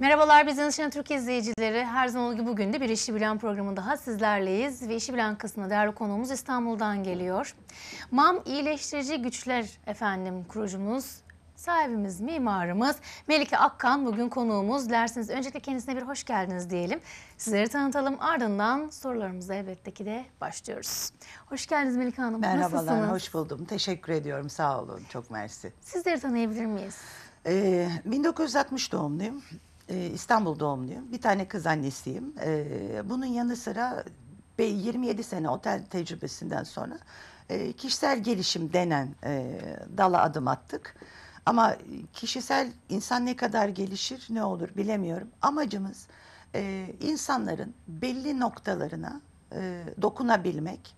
Merhabalar biz İşine Türk izleyicileri. Her zaman gibi bugün de bir İşi Bilen programı daha sizlerleyiz. Ve İşi Bilen kısmında değerli konuğumuz İstanbul'dan geliyor. MAM iyileştirici Güçler efendim kurucumuz sahibimiz, mimarımız Melike Akkan bugün konuğumuz. Dersiniz öncelikle kendisine bir hoş geldiniz diyelim. Sizleri tanıtalım ardından sorularımıza elbette ki de başlıyoruz. Hoş geldiniz Melike Hanım. Merhabalar, Nasılsınız? hoş buldum. Teşekkür ediyorum, sağ olun. Çok mersi. Sizleri tanıyabilir miyiz? Ee, 1960 doğumluyum e, İstanbul doğumluyum. Bir tane kız annesiyim. E, bunun yanı sıra 27 sene otel tecrübesinden sonra e, kişisel gelişim denen e, dala adım attık. Ama kişisel insan ne kadar gelişir ne olur bilemiyorum. Amacımız e, insanların belli noktalarına e, dokunabilmek.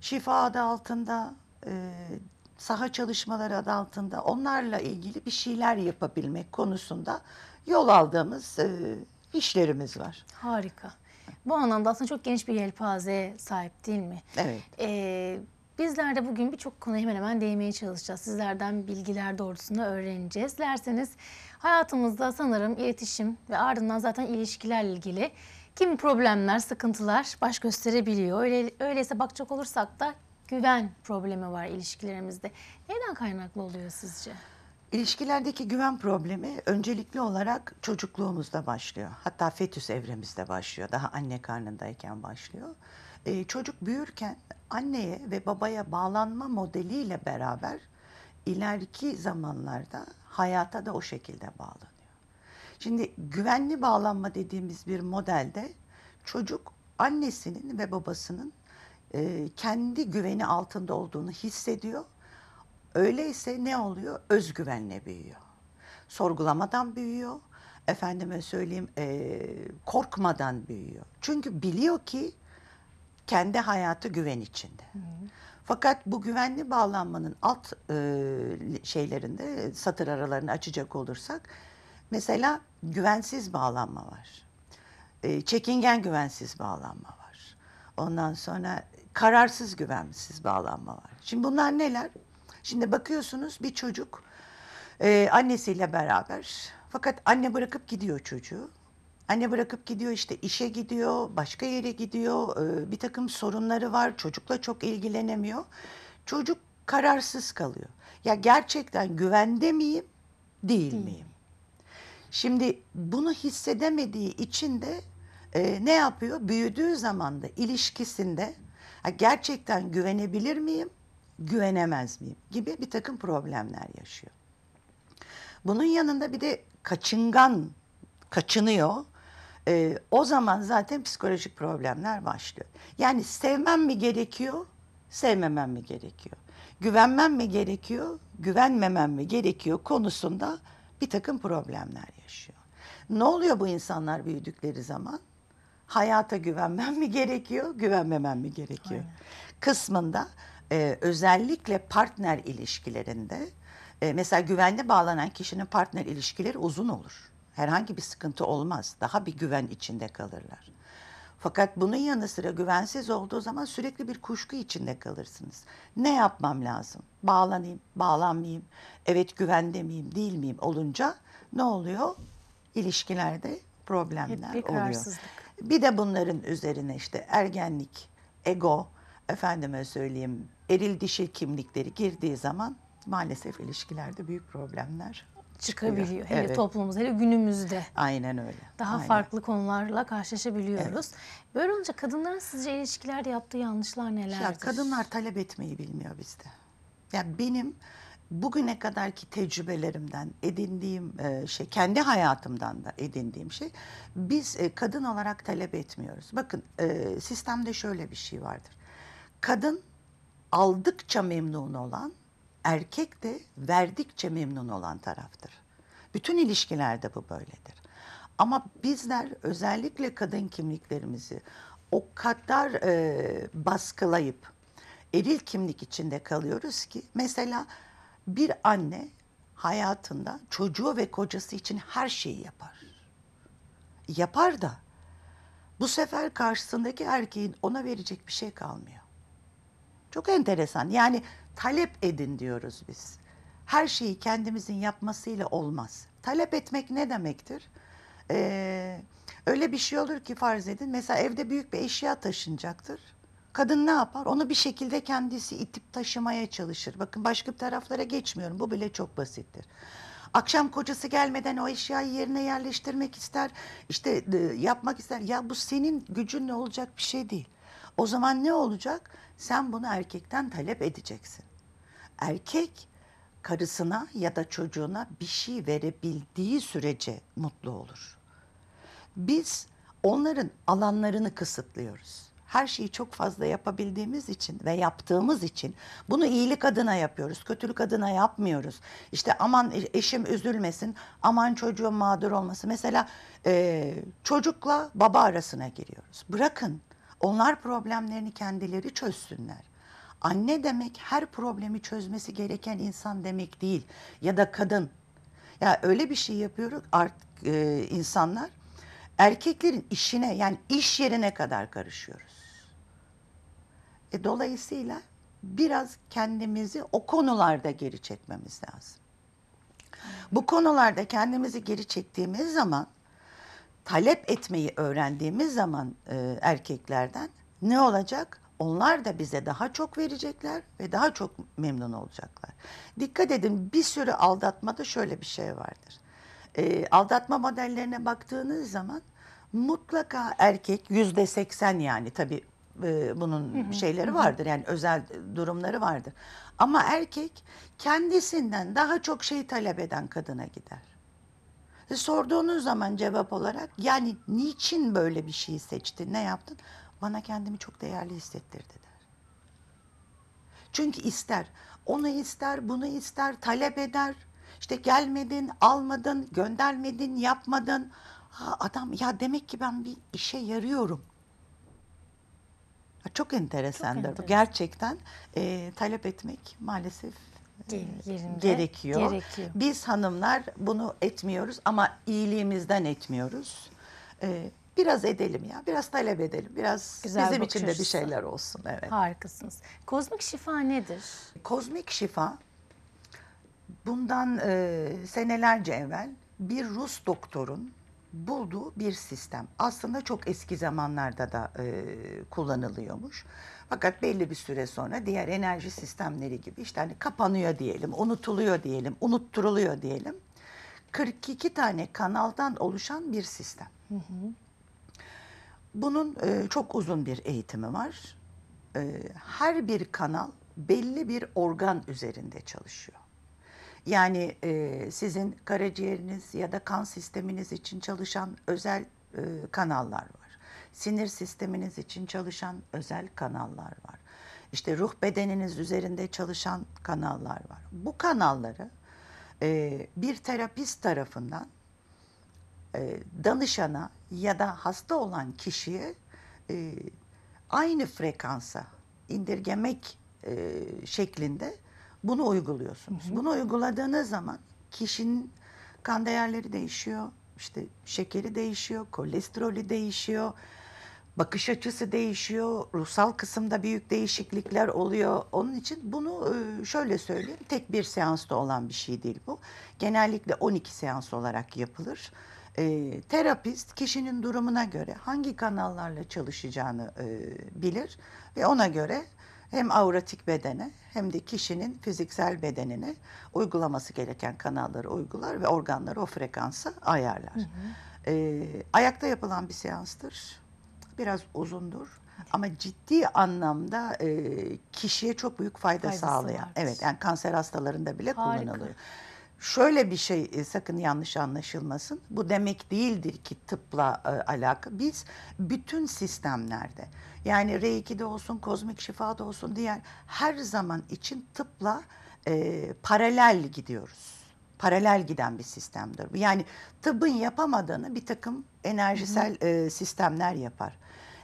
Şifa adı altında e, saha çalışmaları adı altında onlarla ilgili bir şeyler yapabilmek konusunda yol aldığımız e, işlerimiz var. Harika. Bu anlamda aslında çok geniş bir yelpazeye sahip değil mi? Evet. Ee, Bizler de bugün birçok konuya hemen hemen değmeye çalışacağız. Sizlerden bilgiler doğrultusunda öğreneceğiz. Derseniz hayatımızda sanırım iletişim ve ardından zaten ilişkilerle ilgili kim problemler, sıkıntılar baş gösterebiliyor. Öyle, öyleyse bakacak olursak da güven problemi var ilişkilerimizde. Neden kaynaklı oluyor sizce? İlişkilerdeki güven problemi öncelikli olarak çocukluğumuzda başlıyor. Hatta fetüs evremizde başlıyor. Daha anne karnındayken başlıyor. Ee, çocuk büyürken anneye ve babaya bağlanma modeliyle beraber ileriki zamanlarda hayata da o şekilde bağlanıyor. Şimdi güvenli bağlanma dediğimiz bir modelde çocuk annesinin ve babasının e, kendi güveni altında olduğunu hissediyor. Öyleyse ne oluyor? Özgüvenle büyüyor. Sorgulamadan büyüyor. Efendime söyleyeyim e, korkmadan büyüyor. Çünkü biliyor ki kendi hayatı güven içinde. Hı. Fakat bu güvenli bağlanmanın alt e, şeylerinde satır aralarını açacak olursak mesela güvensiz bağlanma var. E, çekingen güvensiz bağlanma var. Ondan sonra kararsız güvensiz bağlanma var. Şimdi bunlar neler? Şimdi bakıyorsunuz bir çocuk e, annesiyle beraber fakat anne bırakıp gidiyor çocuğu. Anne bırakıp gidiyor işte işe gidiyor, başka yere gidiyor. E, bir takım sorunları var. Çocukla çok ilgilenemiyor. Çocuk kararsız kalıyor. Ya gerçekten güvende miyim, değil hmm. miyim? Şimdi bunu hissedemediği için de e, ne yapıyor? Büyüdüğü zaman da ilişkisinde gerçekten güvenebilir miyim, güvenemez miyim gibi bir takım problemler yaşıyor. Bunun yanında bir de kaçıngan, kaçınıyor. Ee, o zaman zaten psikolojik problemler başlıyor. Yani sevmem mi gerekiyor, sevmemem mi gerekiyor? Güvenmem mi gerekiyor, güvenmemem mi gerekiyor konusunda bir takım problemler yaşıyor. Ne oluyor bu insanlar büyüdükleri zaman? hayata güvenmem mi gerekiyor, güvenmemem mi gerekiyor? Aynen. Kısmında e, özellikle partner ilişkilerinde e, mesela güvenli bağlanan kişinin partner ilişkileri uzun olur. Herhangi bir sıkıntı olmaz. Daha bir güven içinde kalırlar. Fakat bunun yanı sıra güvensiz olduğu zaman sürekli bir kuşku içinde kalırsınız. Ne yapmam lazım? Bağlanayım, bağlanmayayım, evet güvende miyim, değil miyim olunca ne oluyor? İlişkilerde problemler Hep bir oluyor. Bir de bunların üzerine işte ergenlik, ego, efendime söyleyeyim eril dişil kimlikleri girdiği zaman maalesef ilişkilerde büyük problemler çıkabiliyor. Hele evet. toplumumuz, hele günümüzde. Aynen öyle. Daha Aynen. farklı konularla karşılaşabiliyoruz. Evet. Böyle olunca kadınların sizce ilişkilerde yaptığı yanlışlar nelerdir? Ya kadınlar talep etmeyi bilmiyor bizde. Ya yani benim bugüne kadarki tecrübelerimden edindiğim e, şey, kendi hayatımdan da edindiğim şey, biz e, kadın olarak talep etmiyoruz. Bakın e, sistemde şöyle bir şey vardır. Kadın aldıkça memnun olan, erkek de verdikçe memnun olan taraftır. Bütün ilişkilerde bu böyledir. Ama bizler özellikle kadın kimliklerimizi o kadar e, baskılayıp eril kimlik içinde kalıyoruz ki mesela bir anne hayatında çocuğu ve kocası için her şeyi yapar. Yapar da bu sefer karşısındaki erkeğin ona verecek bir şey kalmıyor. Çok enteresan. Yani talep edin diyoruz biz. Her şeyi kendimizin yapmasıyla olmaz. Talep etmek ne demektir? Ee, öyle bir şey olur ki farz edin. Mesela evde büyük bir eşya taşınacaktır. Kadın ne yapar? Onu bir şekilde kendisi itip taşımaya çalışır. Bakın başka taraflara geçmiyorum. Bu bile çok basittir. Akşam kocası gelmeden o eşyayı yerine yerleştirmek ister. İşte e, yapmak ister. Ya bu senin gücünle olacak bir şey değil. O zaman ne olacak? Sen bunu erkekten talep edeceksin. Erkek karısına ya da çocuğuna bir şey verebildiği sürece mutlu olur. Biz onların alanlarını kısıtlıyoruz her şeyi çok fazla yapabildiğimiz için ve yaptığımız için bunu iyilik adına yapıyoruz. Kötülük adına yapmıyoruz. İşte aman e, eşim üzülmesin, aman çocuğum mağdur olmasın. Mesela e, çocukla baba arasına giriyoruz. Bırakın onlar problemlerini kendileri çözsünler. Anne demek her problemi çözmesi gereken insan demek değil ya da kadın. Ya öyle bir şey yapıyoruz artık e, insanlar erkeklerin işine yani iş yerine kadar karışıyoruz. E, dolayısıyla biraz kendimizi o konularda geri çekmemiz lazım. Bu konularda kendimizi geri çektiğimiz zaman talep etmeyi öğrendiğimiz zaman e, erkeklerden ne olacak? Onlar da bize daha çok verecekler ve daha çok memnun olacaklar. Dikkat edin bir sürü aldatmada şöyle bir şey vardır. E, aldatma modellerine baktığınız zaman mutlaka erkek yüzde seksen yani tabii e, bunun hı hı, şeyleri vardır yani özel durumları vardır. Ama erkek kendisinden daha çok şey talep eden kadına gider. E, sorduğunuz zaman cevap olarak yani niçin böyle bir şeyi seçtin, ne yaptın? Bana kendimi çok değerli hissettirdi der. Çünkü ister, onu ister, bunu ister, talep eder. İşte gelmedin, almadın, göndermedin, yapmadın. Ha, adam ya demek ki ben bir işe yarıyorum çok enteresan Çok enteresan. Gerçekten e, talep etmek maalesef e, yerinde gerekiyor. gerekiyor. Biz hanımlar bunu etmiyoruz ama iyiliğimizden etmiyoruz. Ee, biraz edelim ya, biraz talep edelim, biraz Güzel bizim için de bir şeyler olsun. Evet. Harikasınız. Kozmik şifa nedir? Kozmik şifa bundan e, senelerce evvel bir Rus doktorun bulduğu bir sistem. Aslında çok eski zamanlarda da e, kullanılıyormuş. Fakat belli bir süre sonra diğer enerji sistemleri gibi işte hani kapanıyor diyelim, unutuluyor diyelim, unutturuluyor diyelim. 42 tane kanaldan oluşan bir sistem. Bunun e, çok uzun bir eğitimi var. E, her bir kanal belli bir organ üzerinde çalışıyor. Yani e, sizin karaciğeriniz ya da kan sisteminiz için çalışan özel e, kanallar var. Sinir sisteminiz için çalışan özel kanallar var. İşte ruh bedeniniz üzerinde çalışan kanallar var. Bu kanalları e, bir terapist tarafından e, danışana ya da hasta olan kişiye e, aynı frekansa indirgemek e, şeklinde bunu uyguluyorsunuz. Hı hı. Bunu uyguladığınız zaman kişinin kan değerleri değişiyor. İşte şekeri değişiyor, kolesterolü değişiyor, bakış açısı değişiyor, ruhsal kısımda büyük değişiklikler oluyor. Onun için bunu e, şöyle söyleyeyim, tek bir seansta olan bir şey değil bu. Genellikle 12 seans olarak yapılır. E, terapist kişinin durumuna göre hangi kanallarla çalışacağını e, bilir ve ona göre hem avratik bedene hem de kişinin fiziksel bedenine uygulaması gereken kanalları uygular ve organları o frekansa ayarlar. Hı hı. E, ayakta yapılan bir seanstır. Biraz uzundur ama ciddi anlamda e, kişiye çok büyük fayda Faydası sağlayan. Vardır. Evet yani kanser hastalarında bile Harika. kullanılıyor. Şöyle bir şey e, sakın yanlış anlaşılmasın. Bu demek değildir ki tıpla e, alaka. Biz bütün sistemlerde yani R2'de olsun, kozmik şifada olsun diğer her zaman için tıpla e, paralel gidiyoruz. Paralel giden bir sistemdir Yani tıbbın yapamadığını bir takım enerjisel hı hı. E, sistemler yapar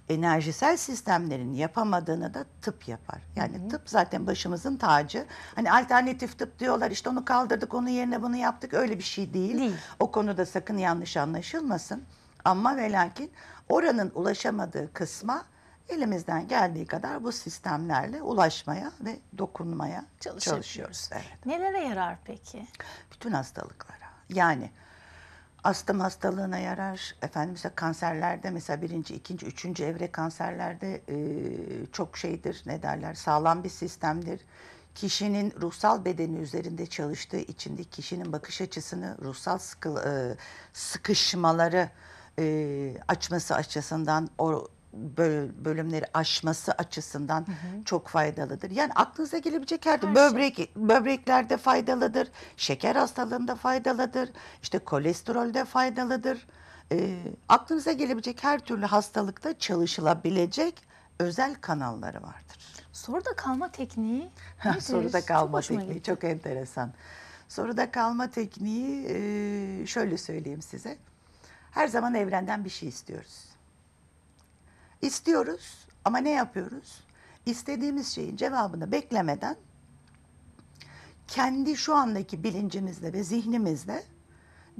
enerjisel sistemlerin yapamadığını da tıp yapar. Yani hı hı. tıp zaten başımızın tacı. Hani alternatif tıp diyorlar işte onu kaldırdık onun yerine bunu yaptık öyle bir şey değil. değil. O konuda sakın yanlış anlaşılmasın. Ama ve lakin oranın ulaşamadığı kısma elimizden geldiği kadar bu sistemlerle ulaşmaya ve dokunmaya çalışıyoruz. Evet. Nelere yarar peki? Bütün hastalıklara. Yani astım hastalığına yarar. Efendim mesela kanserlerde mesela birinci, ikinci, üçüncü evre kanserlerde e, çok şeydir ne derler sağlam bir sistemdir. Kişinin ruhsal bedeni üzerinde çalıştığı için de kişinin bakış açısını, ruhsal sıkı, e, sıkışmaları e, açması açısından o bölümleri aşması açısından hı hı. çok faydalıdır. Yani aklınıza gelebilecek her, her şey. böbrek şey. böbreklerde faydalıdır, şeker hastalığında faydalıdır, işte kolesterolde faydalıdır. E, aklınıza gelebilecek her türlü hastalıkta çalışılabilecek özel kanalları vardır. Soruda kalma tekniği. Soruda kalma çok tekniği gitti. çok enteresan. Soruda kalma tekniği e, şöyle söyleyeyim size. Her zaman evrenden bir şey istiyoruz. İstiyoruz ama ne yapıyoruz? İstediğimiz şeyin cevabını beklemeden kendi şu andaki bilincimizle ve zihnimizle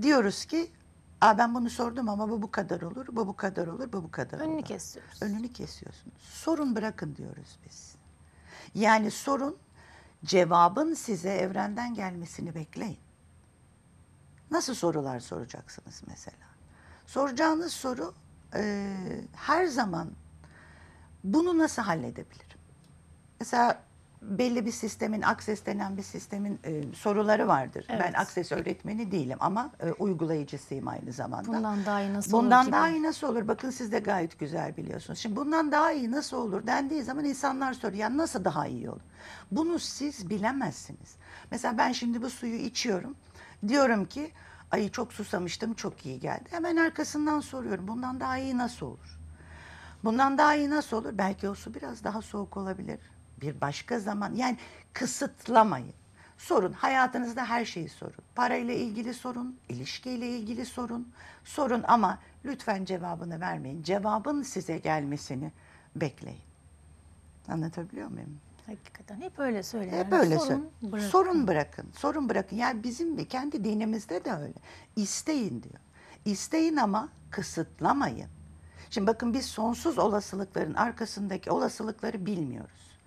diyoruz ki Aa ben bunu sordum ama bu bu kadar olur, bu bu kadar olur, bu bu kadar Önünü olur. Önünü kesiyoruz. Önünü kesiyorsunuz. Sorun bırakın diyoruz biz. Yani sorun cevabın size evrenden gelmesini bekleyin. Nasıl sorular soracaksınız mesela? Soracağınız soru e, her zaman bunu nasıl halledebilirim? Mesela belli bir sistemin, akses denen bir sistemin e, soruları vardır. Evet. Ben akses öğretmeni değilim ama e, uygulayıcısıyım aynı zamanda. Bundan daha iyi nasıl olur? Bundan daha iyi nasıl olur? Bakın siz de gayet güzel biliyorsunuz. Şimdi bundan daha iyi nasıl olur dendiği zaman insanlar soruyor. Yani nasıl daha iyi olur? Bunu siz bilemezsiniz. Mesela ben şimdi bu suyu içiyorum. Diyorum ki Ayı çok susamıştım çok iyi geldi. Hemen arkasından soruyorum bundan daha iyi nasıl olur? Bundan daha iyi nasıl olur? Belki o su biraz daha soğuk olabilir. Bir başka zaman yani kısıtlamayın. Sorun hayatınızda her şeyi sorun. Parayla ilgili sorun, ilişkiyle ilgili sorun. Sorun ama lütfen cevabını vermeyin. Cevabın size gelmesini bekleyin. Anlatabiliyor muyum? Hakikaten hep öyle söyler. Hep öyle sorun, sö- bırakın. sorun bırakın. Sorun bırakın. Yani bizim kendi dinimizde de öyle. İsteyin diyor. İsteyin ama kısıtlamayın. Şimdi bakın biz sonsuz olasılıkların arkasındaki olasılıkları bilmiyoruz.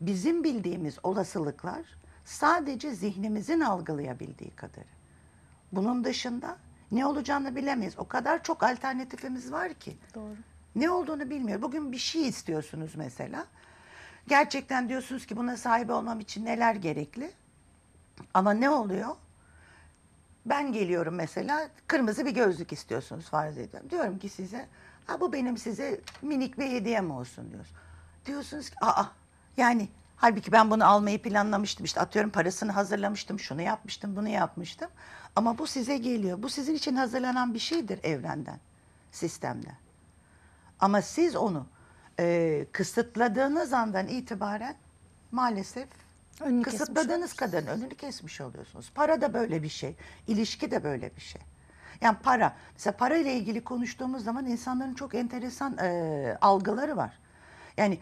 Bizim bildiğimiz olasılıklar sadece zihnimizin algılayabildiği kadarı. Bunun dışında ne olacağını bilemeyiz. O kadar çok alternatifimiz var ki. Doğru. Ne olduğunu bilmiyor. Bugün bir şey istiyorsunuz mesela. Gerçekten diyorsunuz ki buna sahibi olmam için neler gerekli? Ama ne oluyor? Ben geliyorum mesela kırmızı bir gözlük istiyorsunuz farz ediyorum. Diyorum ki size ha bu benim size minik bir hediyem olsun diyoruz. Diyorsunuz ki aa yani halbuki ben bunu almayı planlamıştım işte atıyorum parasını hazırlamıştım şunu yapmıştım bunu yapmıştım. Ama bu size geliyor. Bu sizin için hazırlanan bir şeydir evrenden, sistemden. Ama siz onu e, kısıtladığınız andan itibaren maalesef Önünü kısıtladığınız kadarın önünü kesmiş oluyorsunuz. Para da böyle bir şey. ilişki de böyle bir şey. Yani para. Mesela para ile ilgili konuştuğumuz zaman insanların çok enteresan e, algıları var. Yani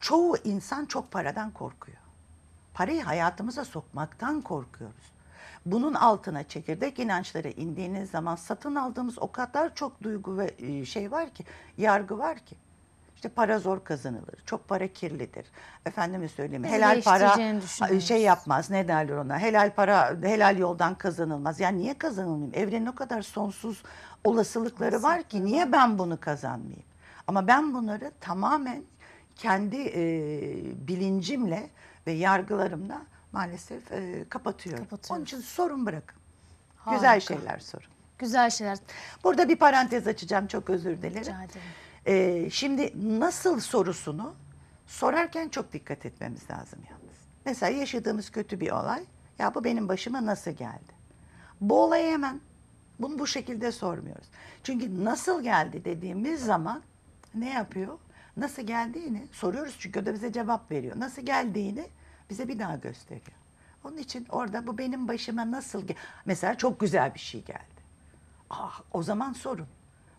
çoğu insan çok paradan korkuyor. Parayı hayatımıza sokmaktan korkuyoruz. Bunun altına çekirdek inançlara indiğiniz zaman satın aldığımız o kadar çok duygu ve e, şey var ki, yargı var ki. İşte para zor kazanılır. Çok para kirlidir. Efendime söyleyeyim. Helal para şey yapmaz. Ne derler ona? Helal para helal yoldan kazanılmaz. Yani niye kazanılmayayım? Evrenin o kadar sonsuz olasılıkları var ki niye ben bunu kazanmayayım? Ama ben bunları tamamen kendi e, bilincimle ve yargılarımla maalesef e, kapatıyorum. Onun için sorun bırakın. Harika. Güzel şeyler sorun. Güzel şeyler. Burada bir parantez açacağım çok özür dilerim. Rica ederim. Ee, şimdi nasıl sorusunu sorarken çok dikkat etmemiz lazım yalnız. Mesela yaşadığımız kötü bir olay. Ya bu benim başıma nasıl geldi? Bu olayı hemen bunu bu şekilde sormuyoruz. Çünkü nasıl geldi dediğimiz zaman ne yapıyor? Nasıl geldiğini soruyoruz çünkü o da bize cevap veriyor. Nasıl geldiğini bize bir daha gösteriyor. Onun için orada bu benim başıma nasıl gel mesela çok güzel bir şey geldi. Ah, o zaman sorun.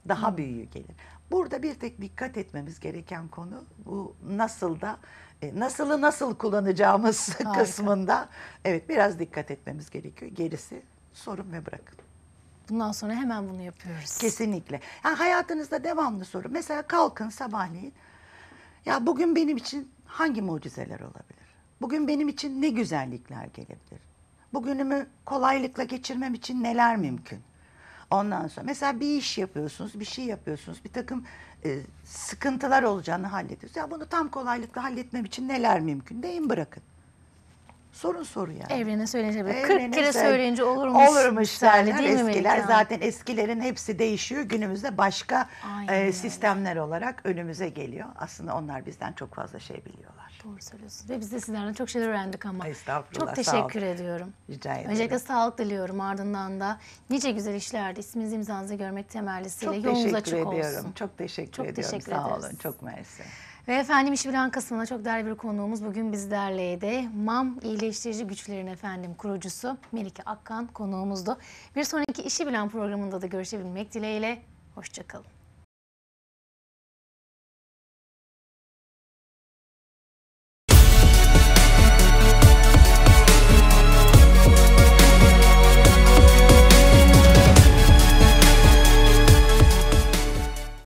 Daha hmm. büyüğü gelir. Burada bir tek dikkat etmemiz gereken konu bu nasıl da e, nasılı nasıl kullanacağımız Harika. kısmında evet biraz dikkat etmemiz gerekiyor. Gerisi sorun ve bırakın. Bundan sonra hemen bunu yapıyoruz. Kesinlikle. Yani hayatınızda devamlı sorun. Mesela kalkın sabahleyin. Ya bugün benim için hangi mucizeler olabilir? Bugün benim için ne güzellikler gelebilir? Bugünümü kolaylıkla geçirmem için neler mümkün? Ondan sonra mesela bir iş yapıyorsunuz, bir şey yapıyorsunuz, bir takım e, sıkıntılar olacağını hallediyorsunuz. Ya bunu tam kolaylıkla halletmem için neler mümkün? Deyin bırakın. Sorun soru yani. Evrene söylenecek. Evrene 40 kere söyleyince olurmuş. Olurmuş misali derler değil mi eskiler. Hanım? Zaten eskilerin hepsi değişiyor. Günümüzde başka e, sistemler olarak önümüze geliyor. Aslında onlar bizden çok fazla şey biliyorlar. Doğru söylüyorsunuz. Ve biz de sizlerden çok şeyler öğrendik ama. Estağfurullah. Çok teşekkür ediyorum. Rica ederim. Öncelikle sağlık diliyorum ardından da. Nice güzel işlerde isminizi imzanızı görmek temellisiyle çok teşekkür açık ediyorum. olsun. Çok teşekkür çok ediyorum. Çok teşekkür Sağ ederiz. olun. Çok mersi. Ve efendim işi bilen kısmına çok değerli bir konuğumuz bugün bizlerleydi. MAM iyileştirici güçlerin efendim kurucusu Melike Akkan konuğumuzdu. Bir sonraki işi bilen programında da görüşebilmek dileğiyle. Hoşçakalın.